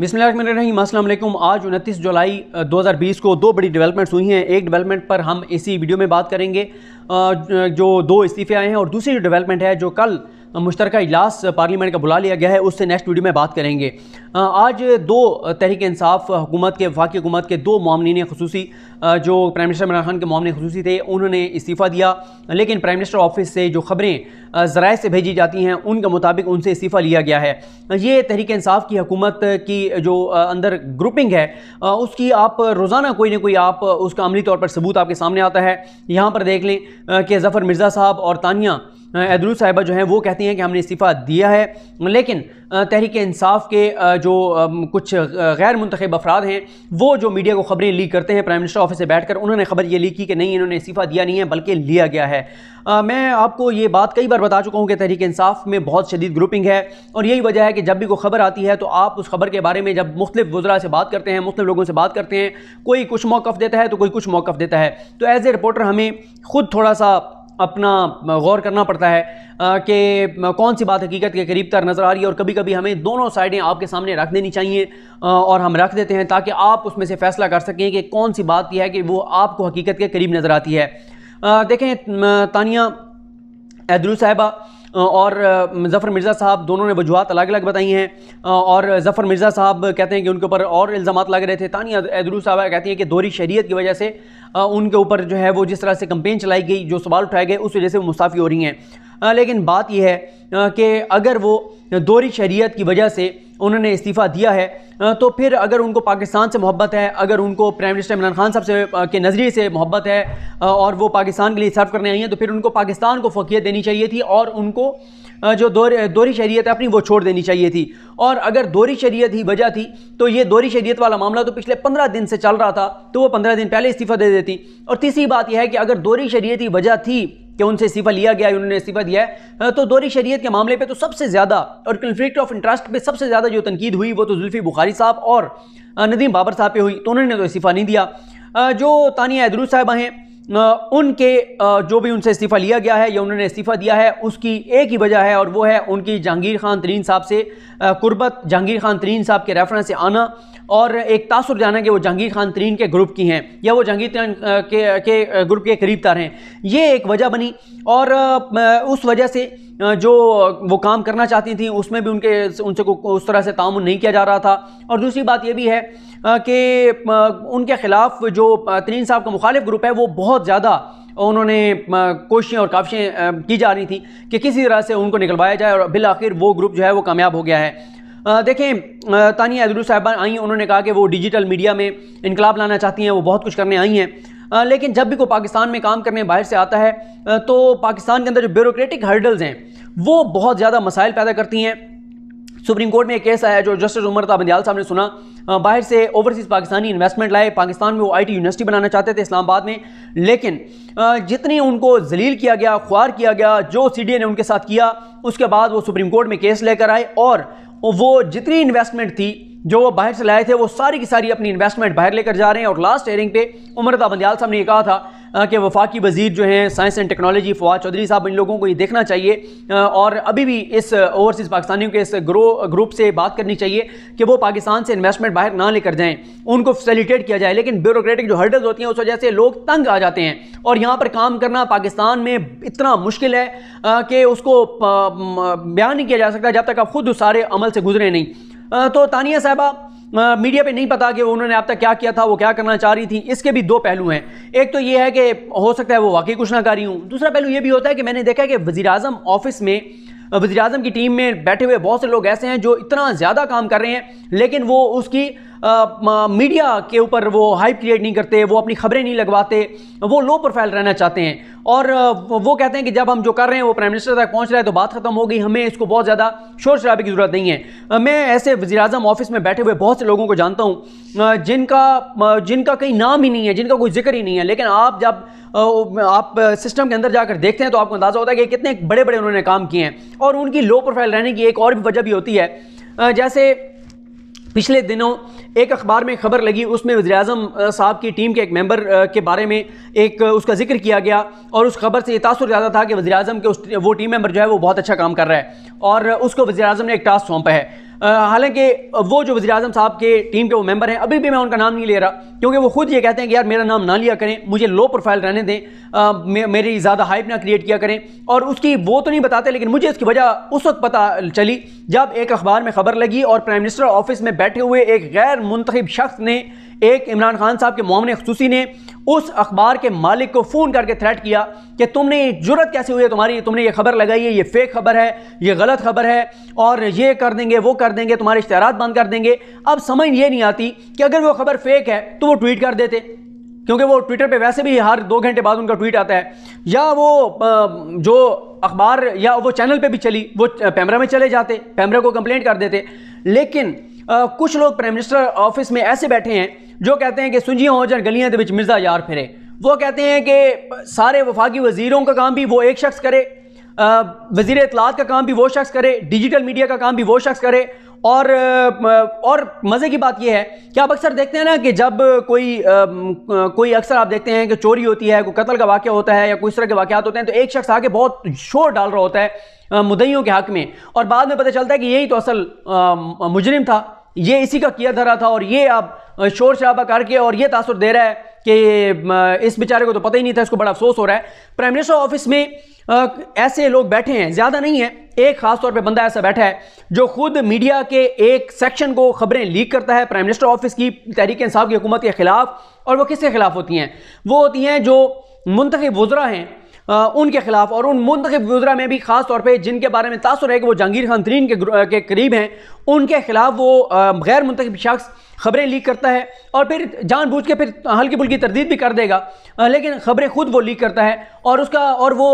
वालेकुम आज 29 जुलाई 2020 को दो बड़ी डेवलपमेंट्स हुई हैं एक डेवलपमेंट पर हम इसी वीडियो में बात करेंगे जो दो इस्तीफे आए हैं और दूसरी जो डेवलपमेंट है जो कल मुश्तर इजलास पार्लियामेंट का बुला लिया गया है उससे नेक्स्ट वीडियो में बात करेंगे आज दो तहरीक इंसाफ हुकूमत के वफाकी हुकूमत के दो मामलिन खसूसी जो प्राइम मिनिस्टर इमरान खान के मामले खसूसी थे उन्होंने इस्तीफ़ा दिया लेकिन प्राइम मिनिस्टर ऑफिस से जो खबरें ज़राए से भेजी जाती हैं उनके मुताबिक उनसे इस्तीफ़ा लिया गया है ये तहरीक इंसाफ की हकूमत की जो अंदर ग्रुपिंग है उसकी आप रोज़ाना कोई ना कोई आप उसका अमली तौर पर सबूत आपके सामने आता है यहाँ पर देख लें कि जफ़र मिर्ज़ा साहब और तानिया एदरुल साहिबा जो हैं वो कहती हैं कि हमने इस्तीफ़ा दिया है लेकिन तहरीक इंसाफ के जो कुछ गैर मुंतखब अफराद हैं वो जो मीडिया को खबरें लीक करते हैं प्राइम मिनिस्टर ऑफिस से बैठ कर उन्होंने खबर ये लीक की कि नहीं इन्होंने इस्तीफ़ा दिया नहीं है बल्कि लिया गया है आ, मैं आपको ये बात कई बार बता चुका हूँ कि तहरीक इंसाफ में बहुत शदीद ग्रुपिंग है और यही वजह है कि जब भी कोई खबर आती है तो आप उस खबर के बारे में जब मुख्तु वजरा से बात करते हैं मुख्तु लोगों से बात करते हैं कोई कुछ मौक़ देता है तो कोई कुछ मौक़ देता है तो एज ए रिपोर्टर हमें खुद थोड़ा सा अपना गौर करना पड़ता है कि कौन सी बात हकीकत के करीब तर नज़र आ रही है और कभी कभी हमें दोनों साइडें आपके सामने रख देनी चाहिए और हम रख देते हैं ताकि आप उसमें से फ़ैसला कर सकें कि कौन सी बात यह है कि वो आपको हकीकत के करीब नज़र आती है देखें तानिया एदरू साहबा और जफ़र मिर्ज़ा साहब दोनों ने वजूहत अलग अलग बताई हैं और जफ़र मिर्ज़ा साहब कहते हैं कि उनके ऊपर और इल्ज़ाम लग रहे थे तानिया एदरू साहब कहती हैं कि दोहरी शरीयत की वजह से उनके ऊपर जो है वो जिस तरह से कंपेन चलाई गई जो सवाल उठाए गए उस वजह से वो मुस्ताफ़ी हो रही हैं लेकिन बात यह है कि अगर वो दोहरी शरीयत की वजह से उन्होंने इस्तीफ़ा दिया है तो फिर अगर उनको पाकिस्तान से मोहब्बत है अगर उनको प्राइम मिनिस्टर इमरान खान साहब से के नज़रिए से मोहब्बत है और वो पाकिस्तान के लिए सर्व करने आई हैं तो फिर उनको पाकिस्तान को फोकियत देनी चाहिए थी और उनको जो दौर दौरी शरीयत है अपनी वो छोड़ देनी चाहिए थी और अगर दोहरी शरीयत ही वजह थी तो ये दोहरी शरीयत वाला मामला तो पिछले पंद्रह दिन से चल रहा था तो वो पंद्रह दिन पहले इस्तीफ़ा दे देती और तीसरी बात यह है कि अगर दोहरी शरीयत ही वजह थी कि उनसे इस्तीफा लिया गया उन्होंने इस्तीफा दिया है तो दौरी शरीयत के मामले पर तो सबसे ज़्यादा और कन्फ्लिक्ट ऑफ इंटरेस्ट पर सबसे ज़्यादा जो तनकीद हुई वो तो जुल्फ़ी बुखारी साहब और नदीम बाबर साहब पर हुई तो उन्होंने तो इस्तीफ़ा नहीं दिया जो तानिया हैदरू साहबा हैं उनके जो भी उनसे इस्तीफ़ा लिया गया है या उन्होंने इस्तीफ़ा दिया है उसकी एक ही वजह है और वो है उनकी जहांगीर खान तरीन साहब से कुर्बत जहांगीर खान तरीन साहब के रेफरेंस से आना और एक तासर जाना कि वो जहांगीर खान तरीन के ग्रुप की हैं या वो जहांगीर तरीन के, के ग्रुप के करीब तार हैं ये एक वजह बनी और उस वजह से जो वो काम करना चाहती थी उसमें भी उनके उनसे उस तरह से तामन नहीं किया जा रहा था और दूसरी बात ये भी है कि उनके ख़िलाफ़ जो तरीन साहब का मुखालिफ ग्रुप है वो बहुत ज़्यादा उन्होंने कोशिशें और काविशें की जा रही थी कि किसी तरह से उनको निकलवाया जाए और बिल आखिर वो ग्रुप जो है वो कामयाब हो गया है देखें तानिया अदरू साहबा आई उन्होंने कहा कि वो डिजिटल मीडिया में इनकलाब लाना चाहती हैं वो बहुत कुछ करने आई हैं लेकिन जब भी कोई पाकिस्तान में काम करने बाहर से आता है तो पाकिस्तान के अंदर जो ब्यूरोक्रेटिक हर्डल्स हैं वो बहुत ज़्यादा मसाइल पैदा करती हैं सुप्रीम कोर्ट में एक केस आया जो जस्टिस उमर ताबंदयाल साहब ने सुना बाहर से ओवरसीज़ पाकिस्तानी इन्वेस्टमेंट लाए पाकिस्तान में वो आईटी यूनिवर्सिटी बनाना चाहते थे इस्लामाबाद में लेकिन जितनी उनको जलील किया गया ख्वार किया गया जो सीडीए ने उनके साथ किया उसके बाद वो सुप्रीम कोर्ट में केस लेकर आए और और वो जितनी इन्वेस्टमेंट थी जो वो बाहर से लाए थे वो सारी की सारी अपनी इन्वेस्टमेंट बाहर लेकर जा रहे हैं और लास्ट एयरिंग पे उमरता बंदयाल साहब ने कहा था कि वफाकी वजीर जो हैं science and technology Fawad Chaudhry साहब इन लोगों को ये देखना चाहिए और अभी भी इस ओवरसीज़ पाकिस्तानियों के इस ग्रो ग्रुप से बात करनी चाहिए कि वो पाकिस्तान से इन्वेस्टमेंट बाहर ना लेकर जाएँ उनको फैसिलिटेट किया जाए लेकिन ब्यूरोक्रेटिक जो हर्डल्स होती हैं उस वजह से लोग तंग आ जाते हैं और यहाँ पर काम करना पाकिस्तान में इतना मुश्किल है कि उसको बयान नहीं किया जा सकता जब तक आप खुद उस सारे अमल से गुजरे नहीं तो तानिया साहबा मीडिया पे नहीं पता कि उन्होंने अब तक क्या किया था वो क्या करना चाह रही थी इसके भी दो पहलू हैं एक तो ये है कि हो सकता है वो वाकई कुछ ना कर रही हूँ दूसरा पहलू ये भी होता है कि मैंने देखा है कि वजी ऑफिस में वजी की टीम में बैठे हुए बहुत से लोग ऐसे हैं जो इतना ज़्यादा काम कर रहे हैं लेकिन वो उसकी मीडिया के ऊपर वो हाइप क्रिएट नहीं करते वो अपनी खबरें नहीं लगवाते वो लो प्रोफाइल रहना चाहते हैं और वो कहते हैं कि जब हम जो कर रहे हैं वो प्राइम मिनिस्टर तक पहुंच रहा है तो बात खत्म हो गई हमें इसको बहुत ज़्यादा शोर शराबे की ज़रूरत नहीं है मैं ऐसे वजी अजम ऑफिस में बैठे हुए बहुत से लोगों को जानता हूँ जिनका जिनका कहीं नाम ही नहीं है जिनका कोई जिक्र ही नहीं है लेकिन आप जब आप सिस्टम के अंदर जाकर देखते हैं तो आपको अंदाज़ा होता है कि कितने बड़े बड़े उन्होंने काम किए हैं और उनकी लो प्रोफाइल रहने की एक और भी वजह भी होती है जैसे पिछले दिनों एक अखबार में खबर लगी उसमें वजी अजम साहब की टीम के एक मेंबर के बारे में एक उसका जिक्र किया गया और उस खबर से ये तासर ज़्यादा था कि वजी अजम के उस वो टीम मेंबर जो है वो बहुत अच्छा काम कर रहा है और उसको वजी अजम ने एक टास्क सौंपा है हालांकि वो जो वजी अजम साहब के टीम के वो मेंबर हैं अभी भी मैं उनका नाम नहीं ले रहा क्योंकि वो खुद ये कहते हैं कि यार मेरा नाम ना लिया करें मुझे लो प्रोफाइल रहने दें मे, मेरी ज़्यादा हाइप ना क्रिएट किया करें और उसकी वो तो नहीं बताते लेकिन मुझे इसकी वजह उस वक्त पता चली जब एक अखबार में खबर लगी और प्राइम मिनिस्टर ऑफिस में बैठे हुए एक गैर मुंतब शख्स ने एक इमरान खान साहब के मामले खसूसी ने उस अखबार के मालिक को फ़ोन करके थ्रेट किया कि तुमने जरूरत कैसे हुई है तुम्हारी तुमने ये खबर लगाई है ये फेक खबर है ये गलत खबर है और ये कर देंगे वो कर देंगे तुम्हारे इश्तहार बंद कर देंगे अब समझ ये नहीं आती कि अगर वो खबर फेक है तो वो ट्वीट कर देते क्योंकि वो ट्विटर पे वैसे भी हर दो घंटे बाद उनका ट्वीट आता है या वो जो अखबार या वो चैनल पे भी चली वो पैमरा में चले जाते पैमरा को कंप्लेंट कर देते लेकिन आ, कुछ लोग प्राइम मिनिस्टर ऑफिस में ऐसे बैठे हैं जो कहते हैं कि सुंझियाँ हो जाए गलियाँ के बीच मिर्जा यार फिरे वो कहते हैं कि सारे वफाकी वजीरों का काम भी वो एक शख्स करे वजीर इतलात का काम भी वो शख्स करे डिजिटल मीडिया का काम भी वो शख्स करे और और मज़े की बात यह है कि आप अक्सर देखते हैं ना कि जब कोई कोई अक्सर आप देखते हैं कि चोरी होती है कोई कत्ल का वाक्य होता है या कोई इस तरह के वाक़ात होते हैं तो एक शख्स आके बहुत शोर डाल रहा होता है मुदइयों के हक में और बाद में पता चलता है कि यही तो असल मुजरिम था ये इसी का किया धरा था और ये आप शोर शराबा करके और ये तासर दे रहा है कि इस बेचारे को तो पता ही नहीं था इसको बड़ा अफसोस हो रहा है प्राइम मिनिस्टर ऑफिस में ऐसे लोग बैठे हैं ज़्यादा नहीं है एक खास तौर पे बंदा ऐसा बैठा है जो खुद मीडिया के एक सेक्शन को खबरें लीक करता है प्राइम मिनिस्टर ऑफिस की तहरीक इंसाफ की हुकूमत के खिलाफ और वो किसके खिलाफ होती हैं वो होती हैं जो मुंतब वज्रा हैं उनके खिलाफ और उन मुंतब वजरा में भी खास तौर पे जिनके बारे में तासर है कि वो जहांगीर खान तरीन के, के करीब हैं उनके ख़िलाफ़ वो गैर मुंतब शख्स ख़बरें लीक करता है और फिर जानबूझ के फिर हल्की बुल्की तरदीद भी कर देगा लेकिन ख़बरें खुद वो लीक करता है और उसका और वो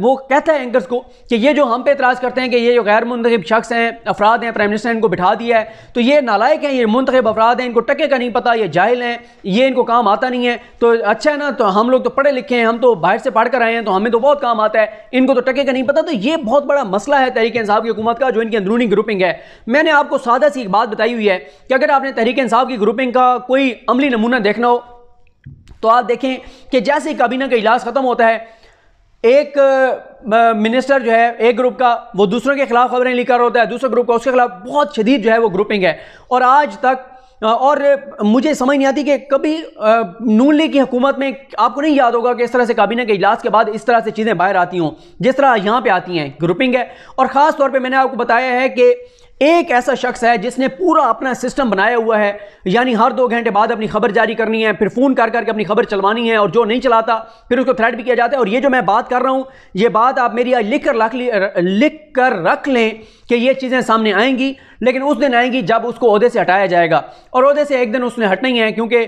वो कहता है एंकर्स को कि ये जो हम पे इतराज़ करते हैं कि ये जो गैर मुंतब शख्स हैं अफराद हैं प्राइम मिनिस्टर इनको बिठा दिया है तो ये नालायक हैं ये मुंतब अफराद हैं इनको टके का नहीं पता ये जाहिल हैं ये इनको काम आता नहीं है तो अच्छा है ना तो हम लोग तो पढ़े लिखे हैं हम तो बाहर से पढ़ कर आए हैं तो हमें तो बहुत काम आता है इनको तो टके का नहीं पता तो ये बहुत बड़ा मसला है तहरीक साहब की हुकूमत का जो इनकी अंदरूनी ग्रुपिंग है मैंने आपको सादा सी एक बात बताई हुई है कि अगर आपने तहरीक इंसाफ की ग्रुपिंग का कोई अमली नमूना देखना हो तो आप देखें कि जैसे ही काबीना का इजलास ख़त्म होता है एक मिनिस्टर जो है एक ग्रुप का वो दूसरों के खिलाफ खबरें लेकर होता है दूसरे ग्रुप का उसके खिलाफ बहुत शदीद जो है वो ग्रुपिंग है और आज तक और मुझे समझ नहीं आती कि कभी नून लीग की हुकूमत में आपको नहीं याद होगा कि इस तरह से काबीना के इजलास के बाद इस तरह से चीज़ें बाहर आती हों जिस तरह यहाँ पे आती हैं ग्रुपिंग है और ख़ास तौर पे मैंने आपको बताया है कि एक ऐसा शख्स है जिसने पूरा अपना सिस्टम बनाया हुआ है यानी हर दो घंटे बाद अपनी खबर जारी करनी है फिर फ़ोन कर करके अपनी खबर चलवानी है और जो नहीं चलाता फिर उसको थ्रेड भी किया जाता है और ये जो मैं बात कर रहा हूं ये बात आप मेरी आज लिख कर रख लिख कर रख लें कि ये चीज़ें सामने आएंगी लेकिन उस दिन आएंगी जब उसको अहदे से हटाया जाएगा और अहदे से एक दिन उसने हटना ही है क्योंकि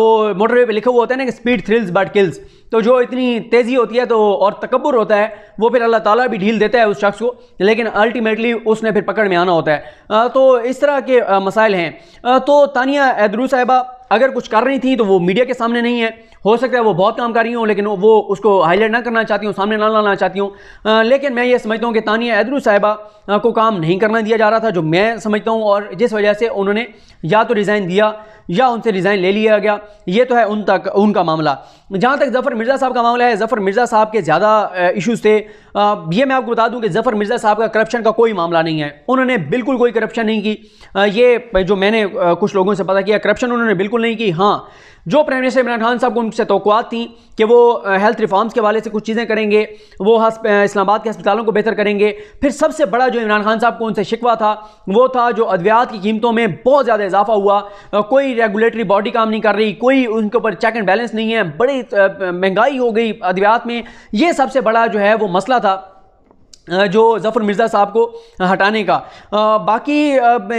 वो मोटरवे पर लिखा हुआ होता है ना कि स्पीड थ्रिल्स बट किल्स तो जो इतनी तेज़ी होती है तो और तकबर होता है वो फिर अल्लाह ताला भी ढील देता है उस शख्स को लेकिन अल्टीमेटली उसने फिर पकड़ में आना होता है तो इस तरह के मसाइल हैं तो तानिया एदरू साहिबा अगर कुछ कर रही थी तो वो मीडिया के सामने नहीं है हो सकता है वो बहुत काम कर रही हूँ लेकिन वो उसको हाईलाइट ना करना चाहती हूँ सामने ना लाना चाहती हूँ लेकिन मैं ये समझता हूँ कि तानिया ऐदरू साहिबा को काम नहीं करना दिया जा रहा था जो मैं समझता हूँ और जिस वजह से उन्होंने या तो रिज़ाइन दिया या उनसे रिज़ाइन ले लिया गया ये तो है उन तक उनका मामला जहाँ तक जफ़र मिर्ज़ा साहब का मामला है जफ़र मिर्ज़ा साहब के ज़्यादा इशूज़ थे ये मैं आपको बता दूँ कि जफ़र मिर्ज़ा साहब का करप्शन का कोई मामला नहीं है उन्होंने बिल्कुल कोई करप्शन नहीं की ये जो मैंने कुछ लोगों से पता किया करप्शन उन्होंने बिल्कुल बिल्कुल नहीं की हाँ जो प्राइम मिनिस्टर इमरान खान साहब को उनसे तो थी कि वो हेल्थ रिफॉर्म्स के वाले से कुछ चीज़ें करेंगे वो इस्लामाबाद के अस्पतालों को बेहतर करेंगे फिर सबसे बड़ा जो इमरान खान साहब को उनसे शिकवा था वो था जो अद्वियात की कीमतों में बहुत ज़्यादा इजाफा हुआ कोई रेगुलेटरी बॉडी काम नहीं कर रही कोई उनके ऊपर चेक एंड बैलेंस नहीं है बड़ी महंगाई हो गई अद्वियात में ये सबसे बड़ा जो है वो मसला था जो जफ़र मिर्ज़ा साहब को हटाने का बाकी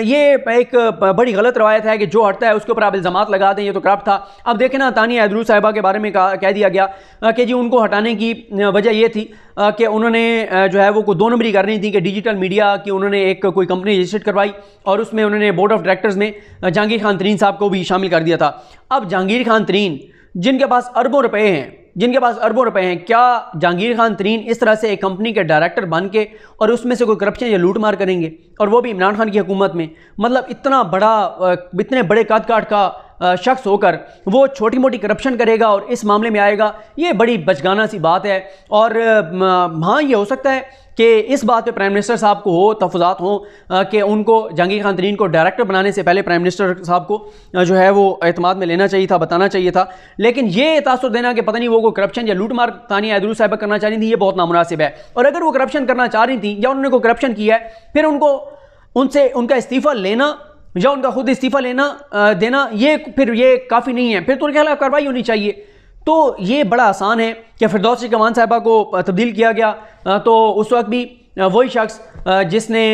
ये एक बड़ी गलत रवायत है कि जो हटता है उसके ऊपर आप इल्ज़ाम लगा दें ये तो करप्ट था अब देखें ना तानिया अदरू साहिबा के बारे में कह दिया गया कि जी उनको हटाने की वजह ये थी कि उन्होंने जो है वो को दो नंबरी करनी थी कि डिजिटल मीडिया की उन्होंने एक कोई कंपनी रजिस्टर करवाई और उसमें उन्होंने बोर्ड ऑफ डायरेक्टर्स में जहांगीर खान तरीन साहब को भी शामिल कर दिया था अब जहांगीर खान तरीन जिनके पास अरबों रुपये हैं जिनके पास अरबों रुपए हैं क्या जहांगीर खान तरीन इस तरह से एक कंपनी के डायरेक्टर बन के और उसमें से कोई करप्शन या लूट मार करेंगे और वो भी इमरान खान की हुकूमत में मतलब इतना बड़ा इतने बड़े कद काट का शख्स होकर वो छोटी मोटी करप्शन करेगा और इस मामले में आएगा ये बड़ी बचगाना सी बात है और हाँ ये हो सकता है कि इस बात पे प्राइम मिनिस्टर साहब को हो तफजात हों कि उनको जंगी खान तरीन को डायरेक्टर बनाने से पहले प्राइम मिनिस्टर साहब को जो है वो अहतमाद में लेना चाहिए था बताना चाहिए था लेकिन ये तासर देना कि पता नहीं वो को करप्शन या लूट मार तानी अदरू साहब करना चाह रही थी ये बहुत नामनासिब है और अगर वो करप्शन करना चाह रही थी या उन्होंने को करप्शन किया है फिर उनको उनसे उनका इस्तीफ़ा लेना या उनका खुद इस्तीफ़ा लेना देना ये फिर ये काफ़ी नहीं है फिर तो उनके खिलाफ कार्रवाई होनी चाहिए तो ये बड़ा आसान है कि फिरदौसी कमान साहबा को तब्दील किया गया तो उस वक्त भी वही शख्स जिसने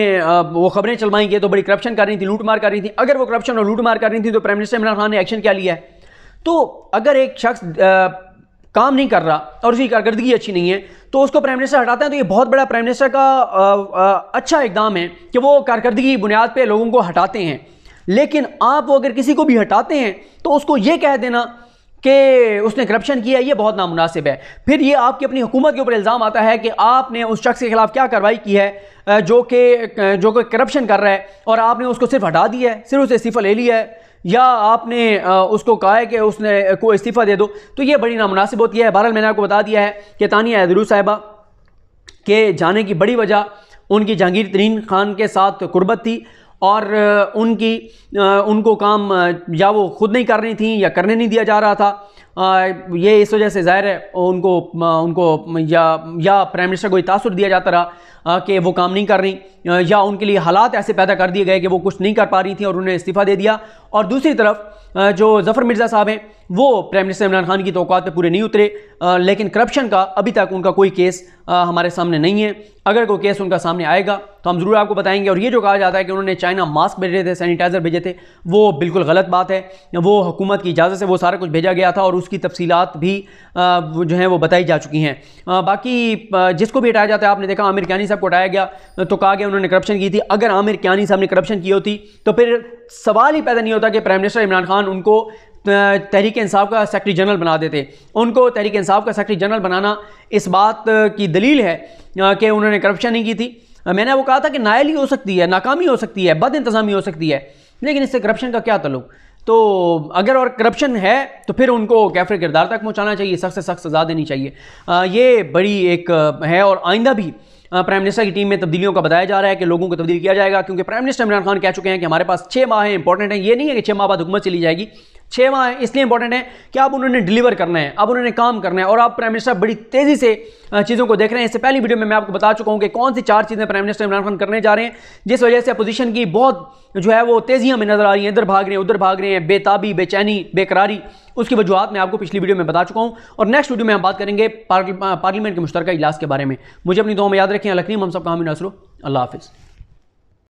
वो खबरें चलवाई की तो बड़ी करप्शन कर रही थी लूट मार कर रही थी अगर वो करप्शन और लूट मार कर रही थी तो प्राइम मिनिस्टर इमरान खान ने एक्शन क्या लिया है तो अगर एक शख्स काम नहीं कर रहा और उसकी कारकर्दगी अच्छी नहीं है तो उसको प्राइम मिनिस्टर हटाते हैं तो ये बहुत बड़ा प्राइम मिनिस्टर का आ, आ, अच्छा इकदाम है कि वो कारकर्दगी की बुनियाद पर लोगों को हटाते हैं लेकिन आप वो अगर किसी को भी हटाते हैं तो उसको ये कह देना कि उसने करप्शन किया ये बहुत नामुनासिब है फिर ये आपकी अपनी हुकूमत के ऊपर इल्ज़ाम आता है कि आपने उस शख्स के ख़िलाफ़ क्या कार्रवाई की है जो कि जो कि करप्शन कर रहा है और आपने उसको सिर्फ हटा दिया है सिर्फ उससे इस्तीफ़ा ले लिया है या आपने उसको कहा है कि उसने को इस्तीफ़ा दे दो तो ये बड़ी नामनासिब होती है बहरहाल मैंने आपको बता दिया है कि तानिया हैदरू साहिबा के जाने की बड़ी वजह उनकी जहांगीर तरीन खान के साथ कुर्बत थी और उनकी उनको काम या वो खुद नहीं कर रही थी या करने नहीं दिया जा रहा था ये इस वजह से जाहिर है उनको उनको या या प्राइम मिनिस्टर को ये तासर दिया जाता रहा कि वो काम नहीं कर रही या उनके लिए हालात ऐसे पैदा कर दिए गए कि वो कुछ नहीं कर पा रही थी और उन्होंने इस्तीफ़ा दे दिया और दूसरी तरफ जो जफ़र मिर्ज़ा साहब हैं वो प्राइम मिनिस्टर इमरान खान की तो पर पूरे नहीं उतरे लेकिन करप्शन का अभी तक उनका कोई केस हमारे सामने नहीं है अगर कोई केस उनका सामने आएगा तो हम ज़रूर आपको बताएंगे और ये जो कहा जाता है कि उन्होंने चाइना मास्क भेजे थे सैनिटाइज़र भेजे थे वो बिल्कुल गलत बात है वो हुकूमत की इजाज़त से वो सारा कुछ भेजा गया था और उसकी तफसीत भी जो हैं वो बताई जा चुकी हैं बाकी जिसको भी हटाया जाता है आपने देखा आमिर क्यानी साहब को हटाया गया तो कहा गया उन्होंने करप्शन की थी अगर आमिर क्यानी साहब ने करप्शन की होती तो फिर सवाल ही पैदा नहीं होता कि प्राइम मिनिस्टर इमरान खान उनको तहरीक इंसाफ का सेक्रटरी जनरल बना देते उनको तहरीक इंसाफ का सेक्रेटरी जनरल बनाना इस बात की दलील है कि उन्होंने करप्शन नहीं की थी मैंने वो कहा था कि नायल ही हो सकती है नाकामी हो सकती है बद इंतजामी हो सकती है लेकिन इससे करप्शन का क्या तलुक़ तो अगर और करप्शन है तो फिर उनको कैफर किरदार तक पहुँचाना चाहिए सख्त से सख्त सज़ा देनी चाहिए आ, ये बड़ी एक है और आइंदा भी प्राइम मिनिस्टर की टीम में तब्दीलियों का बताया जा रहा है कि लोगों को तब्दील किया जाएगा क्योंकि प्राइम मिनिस्टर इमरान खान कह चुके हैं कि हमारे पास छः माह हैं इंपॉर्टेंट है ये नहीं है कि छः माह बाद हुकूमत चली जाएगी छः माह इसलिए इंपॉर्टेंट है कि आप उन्होंने डिलीवर करना है अब उन्होंने काम करना है और आप प्राइम मिनिस्टर बड़ी तेज़ी से चीज़ों को देख रहे हैं इससे पहली वीडियो में मैं आपको बता चुका हूँ कि कौन सी चार चीज़ें प्राइम मिनिस्टर इमरान खान करने जा रहे हैं जिस वजह से अपोजिशन की बहुत जो है वो तेज़ियाँ हमें नज़र आ रही है इधर भाग रहे हैं उधर भाग रहे हैं बेताबी बेचैनी बेकरारी उसकी वजूहत मैं आपको पिछली वीडियो में बता चुका हूँ और नेक्स्ट वीडियो में हम बात करेंगे पार्लियामेंट के मुश्तर इजलास के बारे में मुझे अपनी दो में याद रखें लखनी हम सब काम नासरो अल्लाह हाफिज़